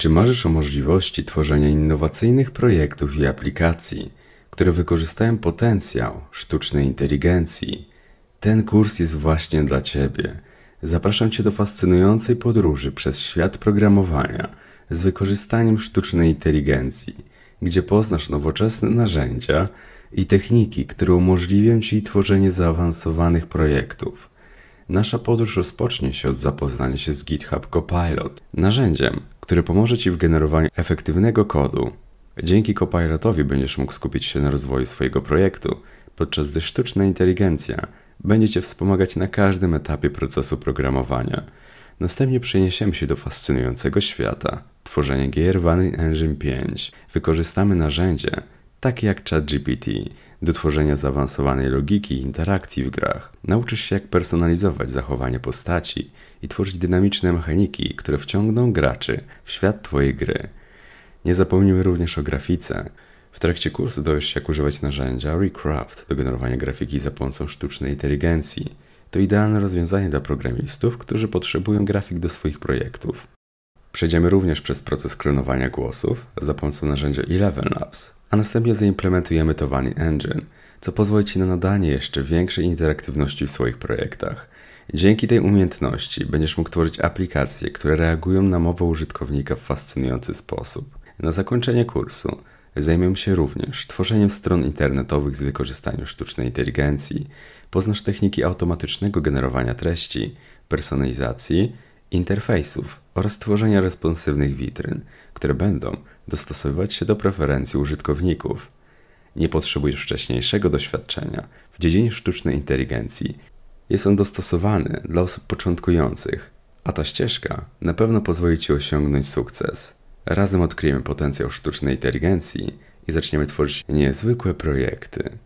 Czy marzysz o możliwości tworzenia innowacyjnych projektów i aplikacji, które wykorzystają potencjał sztucznej inteligencji? Ten kurs jest właśnie dla Ciebie. Zapraszam Cię do fascynującej podróży przez świat programowania z wykorzystaniem sztucznej inteligencji, gdzie poznasz nowoczesne narzędzia i techniki, które umożliwią Ci tworzenie zaawansowanych projektów. Nasza podróż rozpocznie się od zapoznania się z GitHub Copilot, narzędziem, który pomoże Ci w generowaniu efektywnego kodu. Dzięki Copilotowi będziesz mógł skupić się na rozwoju swojego projektu, podczas gdy sztuczna inteligencja będzie Cię wspomagać na każdym etapie procesu programowania. Następnie przeniesiemy się do fascynującego świata tworzenia gier w Engine 5. Wykorzystamy narzędzie, takie jak ChatGPT, do tworzenia zaawansowanej logiki i interakcji w grach. Nauczysz się, jak personalizować zachowanie postaci i tworzyć dynamiczne mechaniki, które wciągną graczy w świat Twojej gry. Nie zapomnijmy również o grafice. W trakcie kursu dowiesz się, jak używać narzędzia Recraft do generowania grafiki za pomocą sztucznej inteligencji. To idealne rozwiązanie dla programistów, którzy potrzebują grafik do swoich projektów. Przejdziemy również przez proces klonowania głosów za pomocą narzędzia Eleven Labs, a następnie zaimplementujemy to Vani Engine, co pozwoli Ci na nadanie jeszcze większej interaktywności w swoich projektach. Dzięki tej umiejętności będziesz mógł tworzyć aplikacje, które reagują na mowę użytkownika w fascynujący sposób. Na zakończenie kursu zajmiemy się również tworzeniem stron internetowych z wykorzystaniem sztucznej inteligencji. Poznasz techniki automatycznego generowania treści, personalizacji, interfejsów oraz tworzenia responsywnych witryn, które będą dostosowywać się do preferencji użytkowników. Nie potrzebujesz wcześniejszego doświadczenia w dziedzinie sztucznej inteligencji. Jest on dostosowany dla osób początkujących, a ta ścieżka na pewno pozwoli Ci osiągnąć sukces. Razem odkryjemy potencjał sztucznej inteligencji i zaczniemy tworzyć niezwykłe projekty.